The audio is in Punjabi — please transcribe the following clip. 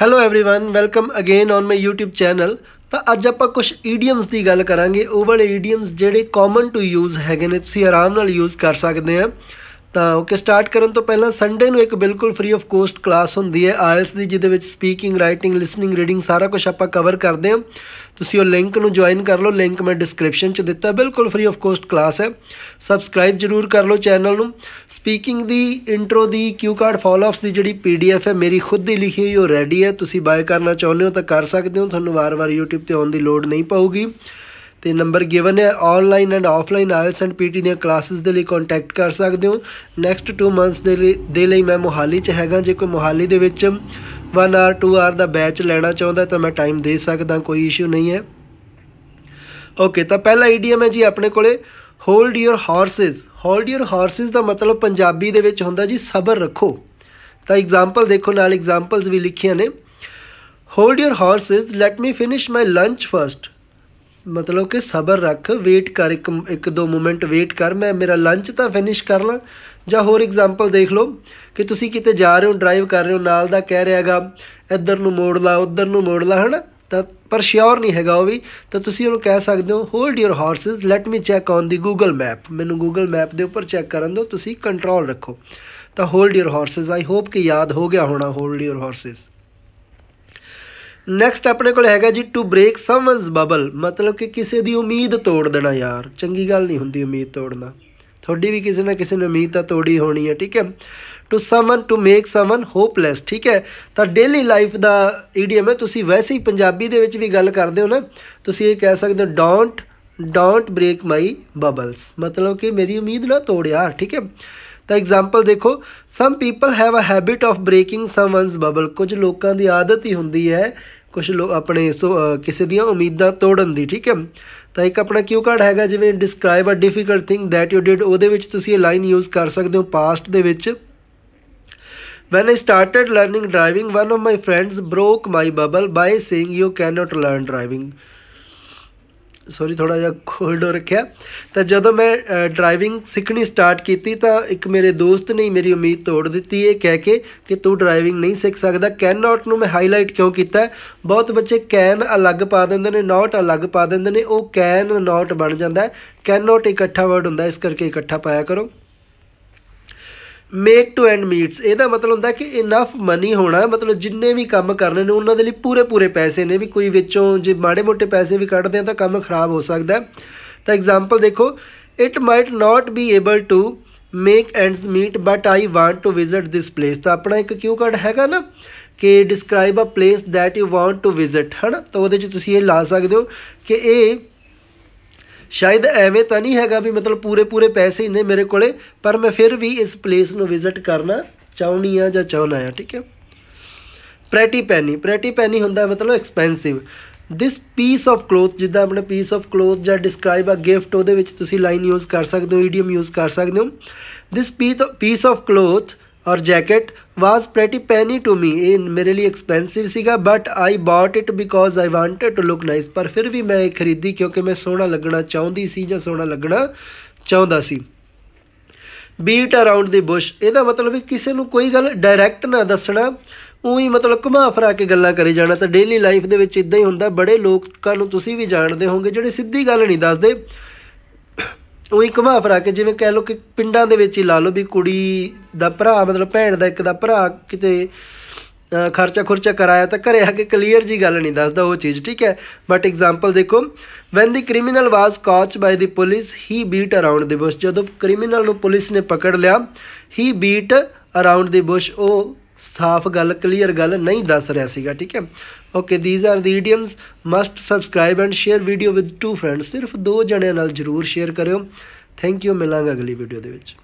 Hello everyone welcome again on my YouTube channel ਤਾਂ ਅੱਜ ਆਪਾਂ ਕੁਝ ਈਡੀਅਮਸ ਦੀ ਗੱਲ ਕਰਾਂਗੇ ਉਹ ਵਾਲੇ ਈਡੀਅਮਸ ਜਿਹੜੇ ਕਾਮਨ ਟੂ ਯੂਜ਼ ਹੈਗੇ ਨੇ ਤੁਸੀਂ ਆਰਾਮ ਨਾਲ ਯੂਜ਼ ਕਰ ਸਕਦੇ ਆ ਤਾਂ ਓਕੇ ਸਟਾਰਟ ਕਰਨ ਤੋਂ ਪਹਿਲਾਂ ਸੰਡੇ ਨੂੰ ਇੱਕ ਬਿਲਕੁਲ ਫ੍ਰੀ ਆਫ ਕੋਸਟ ਕਲਾਸ ਹੁੰਦੀ ਹੈ ਆਇਲਸ ਦੀ ਜਿਹਦੇ ਵਿੱਚ ਸਪੀਕਿੰਗ ਰਾਈਟਿੰਗ ਲਿਸਨਿੰਗ ਰੀਡਿੰਗ ਸਾਰਾ ਕੁਝ ਆਪਾਂ ਕਵਰ ਕਰਦੇ ਹਾਂ ਤੁਸੀਂ ਉਹ ਲਿੰਕ ਨੂੰ ਜੁਆਇਨ ਕਰ ਲਓ ਲਿੰਕ ਮੈਂ ਡਿਸਕ੍ਰਿਪਸ਼ਨ 'ਚ ਦਿੱਤਾ ਬਿਲਕੁਲ ਫ੍ਰੀ ਆਫ ਕੋਸਟ ਕਲਾਸ ਹੈ ਸਬਸਕ੍ਰਾਈਬ ਜਰੂਰ ਕਰ ਲਓ ਚੈਨਲ ਨੂੰ ਸਪੀਕਿੰਗ ਦੀ ਇੰਟਰੋ ਦੀ ਕਿਊ ਕਾਰਡ ਫਾਲੋਅਪਸ ਦੀ ਜਿਹੜੀ ਪੀਡੀਐਫ ਹੈ ਮੇਰੀ ਖੁਦ ਦੀ ਲਿਖੀ ਹੋਈ ਉਹ ਰੈਡੀ ਹੈ ਤੁਸੀਂ ਬਾਏ ਕਰਨਾ ਚਾਹੁੰਦੇ ਹੋ ਤਾਂ ਕਰ ਸਕਦੇ ਹੋ ਤੁਹਾਨੂੰ ਵਾਰ-ਵਾਰ YouTube ਤੇ ਆਉਣ ਦੀ ਲੋੜ ਨਹੀਂ ਪਊਗੀ ਤੇ ਨੰਬਰ ਗਿਵਨ ਹੈ online and offline IELTS and PT ਦੀਆਂ ਕਲਾਸਿਸ ਦੇ ਲਈ ਕੰਟੈਕਟ ਕਰ ਸਕਦੇ ਹੋ ਨੈਕਸਟ 2 ਮੰਥਸ ਦੇ ਲਈ ਦੇ ਲਈ ਮੈਂ ਮੋਹਾਲੀ 'ਚ ਹੈਗਾ ਜੇ ਕੋਈ ਮੋਹਾਲੀ ਦੇ ਵਿੱਚ 1 ਆਰ 2 ਆਰ ਦਾ ਬੈਚ ਲੈਣਾ ਚਾਹੁੰਦਾ ਤਾਂ ਮੈਂ ਟਾਈਮ ਦੇ ਸਕਦਾ ਕੋਈ ਇਸ਼ੂ ਨਹੀਂ ਹੈ ਓਕੇ ਤਾਂ ਪਹਿਲਾ ਆਈਡੀਅਮ ਹੈ ਜੀ ਆਪਣੇ ਕੋਲੇ hold your horses hold your horses ਦਾ ਮਤਲਬ ਪੰਜਾਬੀ ਦੇ ਵਿੱਚ ਹੁੰਦਾ ਜੀ ਸਬਰ ਰੱਖੋ ਤਾਂ ਐਗਜ਼ਾਮਪਲ ਦੇਖੋ ਨਾਲ ਐਗਜ਼ਾਮਪਲਸ ਵੀ ਲਿਖੀਆਂ ਨੇ hold your horses let me finish my lunch first ਮਤਲਬ ਕਿ ਸਬਰ ਰੱਖ ਵੇਟ ਕਰ ਇੱਕ ਇੱਕ ਦੋ ਮੂਮੈਂਟ ਵੇਟ ਕਰ ਮੈਂ ਮੇਰਾ ਲੰਚ ਤਾਂ ਫਿਨਿਸ਼ ਕਰ ਲਾਂ ਜਾਂ ਹੋਰ ਐਗਜ਼ਾਮਪਲ ਦੇਖ ਲਓ ਕਿ ਤੁਸੀਂ ਕਿਤੇ ਜਾ ਰਹੇ ਹੋ ਡਰਾਈਵ ਕਰ ਰਹੇ ਹੋ ਨਾਲ ਦਾ ਕਹਿ ਰਿਹਾਗਾ ਇੱਧਰ ਨੂੰ ਮੋੜ ਲਾ ਉੱਧਰ ਨੂੰ ਮੋੜ ਲਾ ਹਨਾ ਤਾਂ ਪਰ ਸ਼ਿਓਰ ਨਹੀਂ ਹੈਗਾ ਉਹ ਵੀ ਤਾਂ ਤੁਸੀਂ ਉਹਨੂੰ ਕਹਿ ਸਕਦੇ ਹੋ hold your horses let me check on the Google map ਮੈਨੂੰ ਗੂਗਲ ਮੈਪ ਦੇ ਉੱਪਰ ਚੈੱਕ ਕਰਨ ਦਿਓ ਤੁਸੀਂ ਕੰਟਰੋਲ ਰੱਖੋ ਤਾਂ hold your horses I hope ਕਿ ਯਾਦ ਹੋ ਗਿਆ ਹੋਣਾ ਹੋਲਡ ਯੂਰ ਹਾਰਸਸ ਨੈਕਸਟ ਆਪਣੇ ਕੋਲ ਹੈਗਾ ਜੀ ਟੂ ਬ੍ਰੇਕ ਸਮਵਨਸ ਬਬਲ ਮਤਲਬ ਕਿ ਕਿਸੇ ਦੀ ਉਮੀਦ ਤੋੜ ਦੇਣਾ ਯਾਰ ਚੰਗੀ ਗੱਲ ਨਹੀਂ ਹੁੰਦੀ ਉਮੀਦ ਤੋੜਨਾ ਤੁਹਾਡੀ ਵੀ ਕਿਸੇ ਨਾ ਕਿਸੇ ਨੂੰ ਉਮੀਦ ਤਾਂ ਤੋੜੀ ਹੋਣੀ ਹੈ ਠੀਕ ਹੈ to someone to make someone hopeless ਠੀਕ ਹੈ ਤਾਂ ਡੇਲੀ ਲਾਈਫ ਦਾ ਈਡੀਐਮ ਹੈ ਤੁਸੀਂ ਵੈਸੇ ਹੀ ਪੰਜਾਬੀ ਦੇ ਵਿੱਚ ਵੀ ਗੱਲ ਕਰਦੇ ਹੋ ਨਾ ਤੁਸੀਂ ਇਹ ਕਹਿ ਸਕਦੇ ਹੋ don't don't break my bubbles ਮਤਲਬ ਕਿ ਮੇਰੀ ਉਮੀਦ ਨਾ ਤੋੜ ਯਾਰ ਠੀਕ ਹੈ ਤਾਂ ਐਗਜ਼ਾਮਪਲ ਦੇਖੋ some people have a habit of breaking someone's bubble ਕੁਝ ਲੋਕਾਂ ਦੀ ਆਦਤ ਹੀ ਹੁੰਦੀ ਹੈ ਕੁਝ ਲੋਕ ਆਪਣੇ ਕਿਸੇ ਦੀਆਂ ਉਮੀਦਾਂ ਤੋੜਨ ਦੀ ਠੀਕ ਹੈ ਤਾਂ ਇੱਕ ਆਪਣਾ ਕਿਊ ਕਾਰਡ ਹੈਗਾ ਜਿਵੇਂ describe a difficult thing that you did ਉਹਦੇ ਵਿੱਚ ਤੁਸੀਂ ਇਹ ਲਾਈਨ ਯੂਜ਼ ਕਰ ਸਕਦੇ ਹੋ ਪਾਸਟ ਦੇ ਵਿੱਚ When I started learning driving, one of my friends broke my bubble by saying you cannot learn driving. Sorry ਥੋੜਾ ਜਿਹਾ ਕੋਲਡ ਹੋ ਰੱਖਿਆ ਤਾਂ ਜਦੋਂ ਮੈਂ ਡਰਾਈਵਿੰਗ ਸਿੱਖਣੀ ਸਟਾਰਟ ਕੀਤੀ ਤਾਂ ਇੱਕ ਮੇਰੇ ਦੋਸਤ ਨੇ ਮੇਰੀ ਉਮੀਦ ਤੋੜ ਦਿੱਤੀ ਇਹ ਕਹਿ ਕੇ ਕਿ ਤੂੰ ਡਰਾਈਵਿੰਗ ਨਹੀਂ ਸਿੱਖ ਸਕਦਾ ਕੈਨ ਨਾਟ ਨੂੰ ਮੈਂ ਹਾਈਲਾਈਟ ਕਿਉਂ ਕੀਤਾ ਬਹੁਤ ਬੱਚੇ ਕੈਨ ਅਲੱਗ ਪਾ ਦਿੰਦੇ ਨੇ ਨਾਟ ਅਲੱਗ ਪਾ ਦਿੰਦੇ ਨੇ ਉਹ ਕੈਨ ਨਾਟ ਬਣ ਜਾਂਦਾ ਕੈਨ ਨਾਟ ਇਕੱਠਾ ਵਰਡ ਹੁੰਦਾ ਇਸ ਕਰਕੇ ਇਕੱਠਾ ਪਾਇਆ ਕਰੋ ਮੇਕ ਟੂ ਐਂਡ ਮੀਟਸ ਇਹਦਾ ਮਤਲਬ ਹੁੰਦਾ ਕਿ ਇਨਫ ਮਨੀ ਹੋਣਾ ਮਤਲਬ ਜਿੰਨੇ ਵੀ ਕੰਮ ਕਰਨੇ ਨੇ ਉਹਨਾਂ ਦੇ ਲਈ ਪੂਰੇ ਪੂਰੇ ਪੈਸੇ ਨੇ ਵੀ ਕੋਈ ਵਿੱਚੋਂ ਜੇ ਮਾੜੇ ਮੋਟੇ ਪੈਸੇ ਵੀ ਕੱਢਦੇ ਆ ਤਾਂ ਕੰਮ ਖਰਾਬ ਹੋ ਸਕਦਾ ਤਾਂ ਐਗਜ਼ਾਮਪਲ ਦੇਖੋ it might not be able to make ends meet but I want to visit this place ਤਾਂ ਆਪਣਾ ਇੱਕ ਕਿਊ ਕਾਰਡ ਹੈਗਾ ਨਾ ਕਿ describe a place that you want to visit ਹਣ ਤਾਂ ਉਹਦੇ 'ਚ ਤੁਸੀਂ ਇਹ ਲਾ ਸਕਦੇ ਹੋ ਕਿ ਇਹ ਸ਼ਾਇਦ ਐਵੇਂ ਤਾਂ ਨਹੀਂ ਹੈਗਾ ਵੀ ਮਤਲਬ ਪੂਰੇ ਪੂਰੇ ਪੈਸੇ ਇੰਨੇ ਮੇਰੇ ਕੋਲੇ ਪਰ ਮੈਂ ਫਿਰ ਵੀ ਇਸ ਪਲੇਸ ਨੂੰ ਵਿਜ਼ਿਟ ਕਰਨਾ ਚਾਹੁੰਨੀ ਆ ਜਾਂ ਚਾਹੁੰਨਾ ਆ ਠੀਕ ਹੈ ਪ੍ਰੈਟੀ ਪੈਨੀ ਪ੍ਰੈਟੀ ਪੈਨੀ ਹੁੰਦਾ ਮਤਲਬ expensive this piece of cloth ਜਿੱਦਾਂ ਆਪਣੇ ਪੀਸ ਆਫ ਕਲੋਥ ਜਾਂ ਡਿਸਕ੍ਰਾਈਬ ਅ ਗਿਫਟ ਉਹਦੇ ਵਿੱਚ ਤੁਸੀਂ ਲਾਈਨ ਯੂਜ਼ ਕਰ ਸਕਦੇ ਹੋ ਈਡੀਅਮ ਯੂਜ਼ ਕਰ ਸਕਦੇ ਹੋ this piece of cloth or jacket was pretty penny to me ਇਹ ਮੇਰੇ ਲਈ ਐਕਸਪੈਂਸਿਵ ਸੀਗਾ but I bought it because I wanted to look nice ਪਰ ਫਿਰ ਵੀ ਮੈਂ ਇਹ ਖਰੀਦੀ ਕਿਉਂਕਿ ਮੈਂ ਸੋਹਣਾ ਲੱਗਣਾ ਚਾਹੁੰਦੀ ਸੀ ਜਾਂ ਸੋਹਣਾ ਲੱਗਣਾ ਚਾਹੁੰਦਾ ਸੀ ਬੀਟ ਅਰਾਊਂਡ ਦੀ ਬੁਸ਼ ਇਹਦਾ ਮਤਲਬ ਹੈ ਕਿਸੇ ਨੂੰ ਕੋਈ ਗੱਲ ਡਾਇਰੈਕਟ ਨਾ ਦੱਸਣਾ ਉਹੀ ਮਤਲਬ ਘੁਮਾ ਫਰਾ ਕੇ ਗੱਲਾਂ ਕਰੀ ਜਾਣਾ ਤਾਂ ਡੇਲੀ ਲਾਈਫ ਦੇ ਵਿੱਚ ਇਦਾਂ ਹੀ ਹੁੰਦਾ ਬੜੇ ਲੋਕਾਂ ਨੂੰ ਤੁਸੀਂ ਵੀ ਜਾਣਦੇ ਹੋਵੋਗੇ ਜਿਹੜੇ ਸਿੱਧੀ ਗੱਲ ਨਹੀਂ ਦੱਸਦੇ ਉਹੀ ਘੁਮਾ ਫਰਾ ਕੇ ਜਿਵੇਂ ਕਹਿ ਲੋ ਕਿ ਪਿੰਡਾਂ ਦੇ ਵਿੱਚ ਹੀ ਲਾ ਲੋ ਵੀ ਕੁੜੀ ਦਾ ਭਰਾ ਮਤਲਬ ਭੈਣ ਦਾ ਇੱਕ ਦਾ ਭਰਾ ਕਿਤੇ ਖਰਚਾ ਖੁਰਚਾ ਕਰਾਇਆ ਤਾਂ ਘਰੇ ਆ ਕੇ ਕਲੀਅਰ ਜੀ ਗੱਲ ਨਹੀਂ ਦੱਸਦਾ ਉਹ ਚੀਜ਼ ਠੀਕ ਹੈ ਬਟ ਐਗਜ਼ਾਮਪਲ ਦੇਖੋ when the criminal was caught by the police he beat around the bush ਜਦੋਂ ਕ੍ਰਿਮੀਨਲ ਨੂੰ ਪੁਲਿਸ ਨੇ ਪਕੜ ਲਿਆ he beat around the bush ਉਹ ਸਾਫ਼ ਗੱਲ ਕਲੀਅਰ ਗੱਲ ਨਹੀਂ ਦੱਸ ਰਿਹਾ ਸੀਗਾ ਠੀਕ ਹੈ okay these are the idioms must subscribe and share video with two friends ਸਿਰਫ ਦੋ ਜਣਿਆਂ ਨਾਲ ਜਰੂਰ ਸ਼ੇਅਰ ਕਰਿਓ ਥੈਂਕ ਯੂ ਮਿਲਾਂਗਾ ਅਗਲੀ ਵੀਡੀਓ ਦੇ ਵਿੱਚ